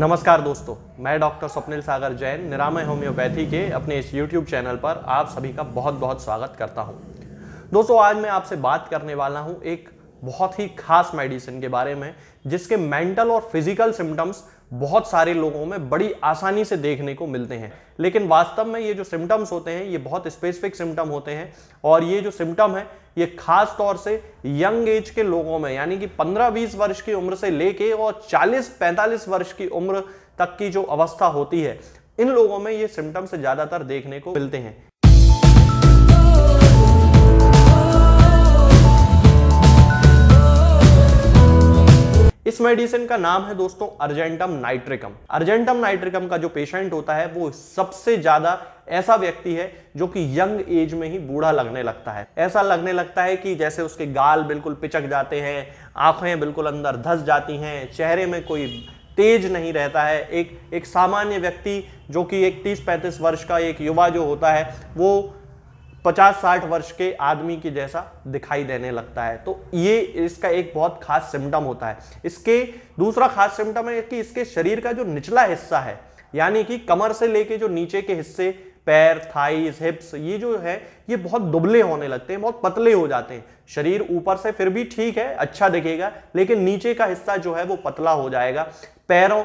नमस्कार दोस्तों मैं डॉक्टर स्वप्निल सागर जैन निरामय होम्योपैथी के अपने इस यूट्यूब चैनल पर आप सभी का बहुत बहुत स्वागत करता हूं दोस्तों आज मैं आपसे बात करने वाला हूं एक बहुत ही खास मेडिसिन के बारे में जिसके मेंटल और फिजिकल सिम्टम्स बहुत सारे लोगों में बड़ी आसानी से देखने को मिलते हैं लेकिन वास्तव में ये जो सिम्टम्स होते हैं ये बहुत स्पेसिफिक सिम्टम होते हैं और ये जो सिम्टम है ये खास तौर से यंग एज के लोगों में यानी कि 15-20 वर्ष की उम्र से लेके और 40-45 वर्ष की उम्र तक की जो अवस्था होती है इन लोगों में ये सिम्टम्स ज़्यादातर देखने को मिलते हैं मेडिसिन का नाम है दोस्तों अर्जेंटम नाइट्रिकम अर्जेंटम नाइट्रिकम का जो पेशेंट होता है वो सबसे ज्यादा ऐसा व्यक्ति है जो कि यंग एज में ही बूढ़ा लगने लगता है ऐसा लगने लगता है कि जैसे उसके गाल बिल्कुल पिचक जाते हैं आंखें बिल्कुल अंदर धस जाती हैं चेहरे में कोई तेज नहीं रहता है एक एक सामान्य व्यक्ति जो कि एक तीस पैंतीस वर्ष का एक युवा जो होता है वो पचास साठ वर्ष के आदमी की जैसा दिखाई देने लगता है तो ये इसका एक बहुत खास सिम्टम होता है इसके दूसरा खास सिम्टम है कि इसके शरीर का जो निचला हिस्सा है यानी कि कमर से लेके जो नीचे के हिस्से पैर थाइस हिप्स ये जो है ये बहुत दुबले होने लगते हैं बहुत पतले हो जाते हैं शरीर ऊपर से फिर भी ठीक है अच्छा दिखेगा लेकिन नीचे का हिस्सा जो है वो पतला हो जाएगा पैरों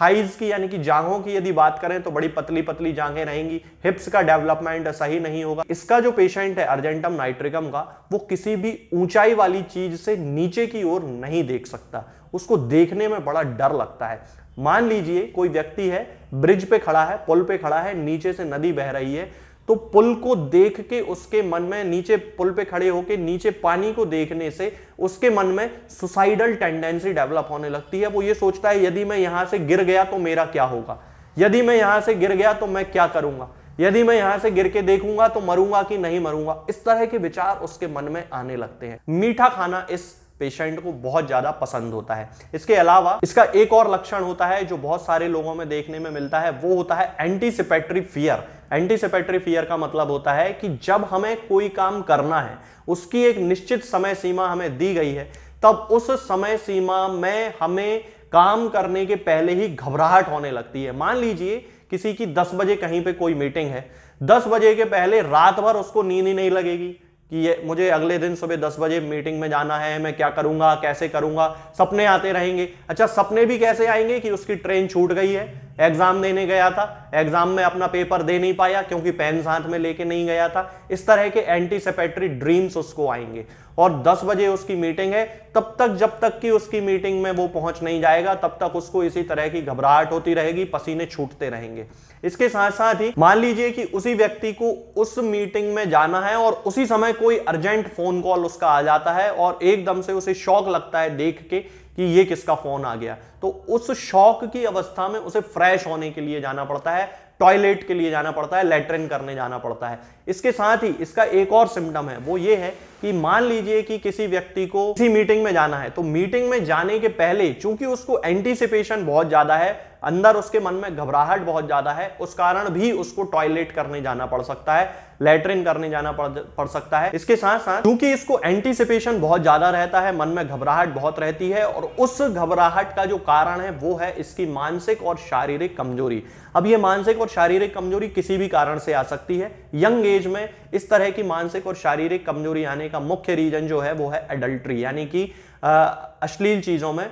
थाइज की यानी कि जांघों की यदि बात करें तो बड़ी पतली पतली जांघें रहेंगी हिप्स का डेवलपमेंट सही नहीं होगा इसका जो पेशेंट है अर्जेंटम नाइट्रिकम का वो किसी भी ऊंचाई वाली चीज से नीचे की ओर नहीं देख सकता उसको देखने में बड़ा डर लगता है मान लीजिए कोई व्यक्ति है ब्रिज पे खड़ा है पुल पे खड़ा है नीचे से नदी बह रही है तो पुल को देख के उसके मन में नीचे पुल पे खड़े होके नीचे पानी को देखने से उसके मन में सुसाइडल टेंडेंसी डेवलप होने लगती है वो ये सोचता है यदि मैं यहां से गिर गया तो मेरा क्या होगा यदि मैं यहां से गिर गया तो मैं क्या करूंगा यदि मैं यहां से गिर के देखूंगा तो मरूंगा कि नहीं मरूंगा इस तरह के विचार उसके मन में आने लगते हैं मीठा खाना इस पेशेंट को बहुत ज़्यादा पसंद होता है इसके अलावा इसका एक और लक्षण होता है जो बहुत सारे लोगों में देखने में मिलता है वो होता है एंटीसिपेटरी फियर एंटीसिपेटरी फियर का मतलब होता है कि जब हमें कोई काम करना है उसकी एक निश्चित समय सीमा हमें दी गई है तब उस समय सीमा में हमें काम करने के पहले ही घबराहट होने लगती है मान लीजिए किसी की 10 बजे कहीं पे कोई मीटिंग है 10 बजे के पहले रात भर उसको नींद ही नहीं लगेगी कि ये मुझे अगले दिन सुबह दस बजे मीटिंग में जाना है मैं क्या करूंगा कैसे करूंगा सपने आते रहेंगे अच्छा सपने भी कैसे आएंगे कि उसकी ट्रेन छूट गई है एग्जाम देने गया था एग्जाम में अपना पेपर दे नहीं पाया क्योंकि पेन साथ में लेके नहीं गया था इस तरह के एंटीसेपेटरी ड्रीम्स उसको आएंगे और 10 बजे उसकी मीटिंग है तब तक जब तक कि उसकी मीटिंग में वो पहुंच नहीं जाएगा तब तक उसको इसी तरह की घबराहट होती रहेगी पसीने छूटते रहेंगे इसके साथ साथ ही मान लीजिए कि उसी व्यक्ति को उस मीटिंग में जाना है और उसी समय कोई अर्जेंट फोन कॉल उसका आ जाता है और एकदम से उसे शौक लगता है देख के कि ये किसका फोन आ गया तो उस शौक की अवस्था में उसे फ्रेश होने के लिए जाना पड़ता है टॉयलेट के लिए जाना पड़ता है लेटरिन करने जाना पड़ता है इसके साथ ही इसका एक और सिम्टम है वो ये है कि मान लीजिए कि किसी व्यक्ति को किसी मीटिंग में जाना है तो मीटिंग में जाने के पहले चूंकि उसको एंटीसिपेशन बहुत ज्यादा है अंदर उसके मन में घबराहट बहुत ज़्यादा है उस कारण भी उसको टॉयलेट करने जाना पड़ सकता है लेटरिन करने जाना पड़ पड़ सकता है इसके साथ साथ क्योंकि इसको एंटीसिपेशन बहुत ज़्यादा रहता है मन में घबराहट बहुत रहती है और उस घबराहट का जो कारण है वो है इसकी मानसिक और शारीरिक कमजोरी अब ये मानसिक और शारीरिक कमजोरी किसी भी कारण से आ सकती है यंग एज में इस तरह की मानसिक और शारीरिक कमजोरी आने का मुख्य रीजन जो है वो है एडल्ट्री यानी कि अश्लील चीज़ों में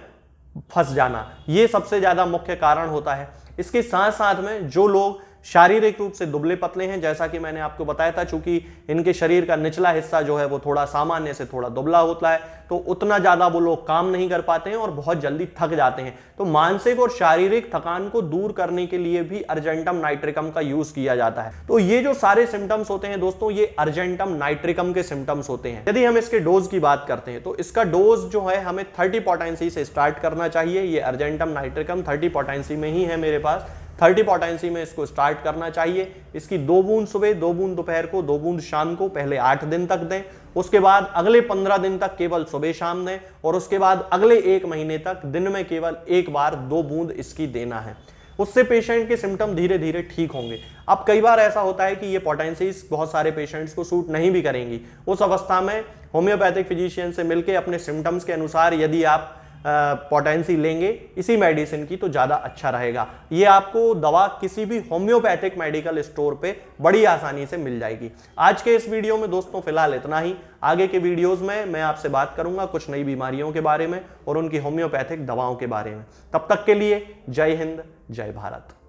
फंस जाना ये सबसे ज़्यादा मुख्य कारण होता है इसके साथ साथ में जो लोग शारीरिक रूप से दुबले पतले हैं जैसा कि मैंने आपको बताया था चूंकि इनके शरीर का निचला हिस्सा जो है वो थोड़ा सामान्य से थोड़ा दुबला होता है तो उतना ज़्यादा वो लोग काम नहीं कर पाते हैं और बहुत जल्दी थक जाते हैं तो मानसिक और शारीरिक थकान को दूर करने के लिए भी अर्जेंटम नाइट्रिकम का यूज़ किया जाता है तो ये जो सारे सिम्टम्स होते हैं दोस्तों ये अर्जेंटम नाइट्रिकम के सिम्टम्स होते हैं यदि हम इसके डोज की बात करते हैं तो इसका डोज जो है हमें थर्टी पोटेंसी से स्टार्ट करना चाहिए ये अर्जेंटम नाइट्रिकम थर्टी पोटेंसी में ही है मेरे पास थर्टी पोटेंसी में इसको स्टार्ट करना चाहिए इसकी दो बूंद सुबह दो बूंद दोपहर को दो बूंद शाम को पहले आठ दिन तक दें उसके बाद अगले पंद्रह दिन तक केवल सुबह शाम दें और उसके बाद अगले एक महीने तक दिन में केवल एक बार दो बूंद इसकी देना है उससे पेशेंट के सिम्टम धीरे धीरे ठीक होंगे अब कई बार ऐसा होता है कि ये पोटेंसीज बहुत सारे पेशेंट्स को सूट नहीं भी करेंगी उस अवस्था में होम्योपैथिक फिजिशियन से मिलकर अपने सिम्टम्स के अनुसार यदि आप पोटेंसी लेंगे इसी मेडिसिन की तो ज़्यादा अच्छा रहेगा ये आपको दवा किसी भी होम्योपैथिक मेडिकल स्टोर पे बड़ी आसानी से मिल जाएगी आज के इस वीडियो में दोस्तों फिलहाल इतना ही आगे के वीडियोस में मैं आपसे बात करूंगा कुछ नई बीमारियों के बारे में और उनकी होम्योपैथिक दवाओं के बारे में तब तक के लिए जय हिंद जय भारत